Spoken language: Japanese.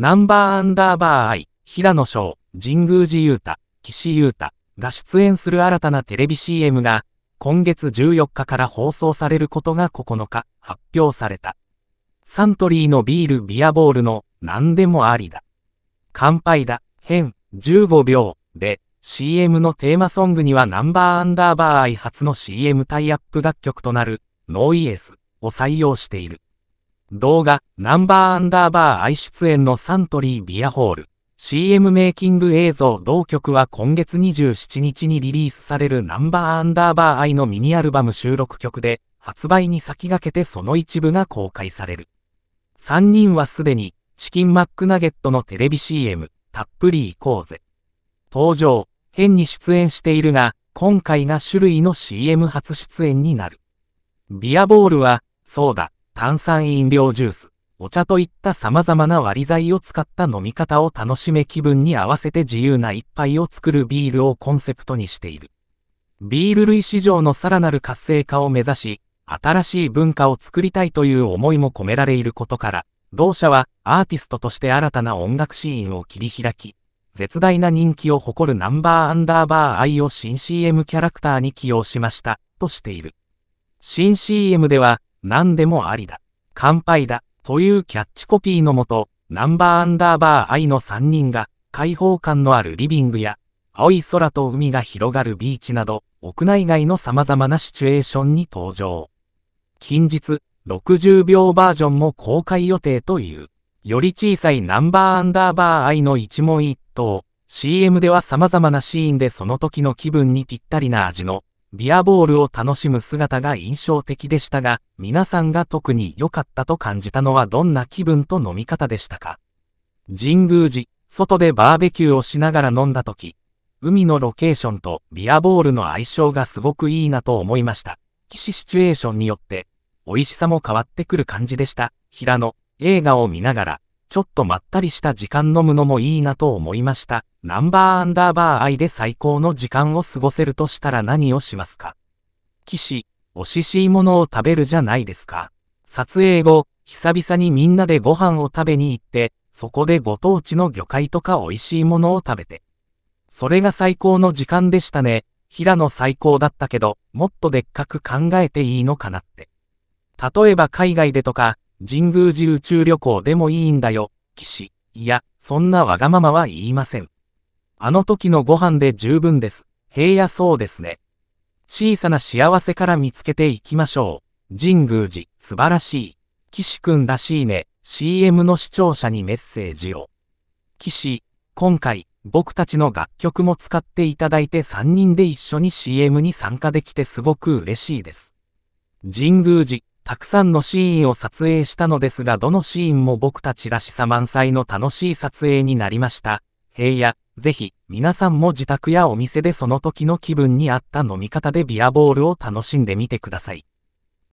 ナンバーアンダーバーアイ、平野翔、神宮寺勇太、岸優太が出演する新たなテレビ CM が、今月14日から放送されることが9日発表された。サントリーのビールビアボールの何でもありだ。乾杯だ、変、15秒で CM のテーマソングにはナンバーアンダーバーアイ初の CM タイアップ楽曲となるノーイエスを採用している。動画、ナンバーアンダーバー愛出演のサントリービアホール。CM メイキング映像同曲は今月27日にリリースされるナンバーアンダーバー愛のミニアルバム収録曲で、発売に先駆けてその一部が公開される。3人はすでに、チキンマックナゲットのテレビ CM、たっぷり行こうぜ。登場、変に出演しているが、今回が種類の CM 初出演になる。ビアボールは、そうだ、炭酸飲料ジュース、お茶といった様々な割り剤を使った飲み方を楽しめ気分に合わせて自由な一杯を作るビールをコンセプトにしている。ビール類市場のさらなる活性化を目指し、新しい文化を作りたいという思いも込められいることから、同社はアーティストとして新たな音楽シーンを切り開き、絶大な人気を誇るナンバーアンダーバー愛を新 CM キャラクターに起用しました、としている。新 CM では、何でもありだ。乾杯だ。というキャッチコピーのもと、ナンバーアンダーバー愛の3人が、開放感のあるリビングや、青い空と海が広がるビーチなど、屋内外の様々なシチュエーションに登場。近日、60秒バージョンも公開予定という、より小さいナンバーアンダーバー愛の一問一答、CM では様々なシーンでその時の気分にぴったりな味のビアボールを楽しむ姿が印象的でしたが、皆さんが特に良かったと感じたのはどんな気分と飲み方でしたか神宮寺、外でバーベキューをしながら飲んだ時、海のロケーションとビアボールの相性がすごくいいなと思いました。騎士シチュエーションによって、美味しさも変わってくる感じでした。平野、映画を見ながら、ちょっとまったりした時間飲むのもいいなと思いました。ナンバーアンダーバー愛で最高の時間を過ごせるとしたら何をしますか騎士、おししいものを食べるじゃないですか。撮影後、久々にみんなでご飯を食べに行って、そこでご当地の魚介とか美味しいものを食べて。それが最高の時間でしたね。平野最高だったけど、もっとでっかく考えていいのかなって。例えば海外でとか、神宮寺宇宙旅行でもいいんだよ、騎士。いや、そんなわがままは言いません。あの時のご飯で十分です。平野そうですね。小さな幸せから見つけていきましょう。神宮寺、素晴らしい。士くんらしいね。CM の視聴者にメッセージを。騎士、今回、僕たちの楽曲も使っていただいて3人で一緒に CM に参加できてすごく嬉しいです。神宮寺、たくさんのシーンを撮影したのですがどのシーンも僕たちらしさ満載の楽しい撮影になりました。平野、ぜひ、皆さんも自宅やお店でその時の気分に合った飲み方でビアボールを楽しんでみてください。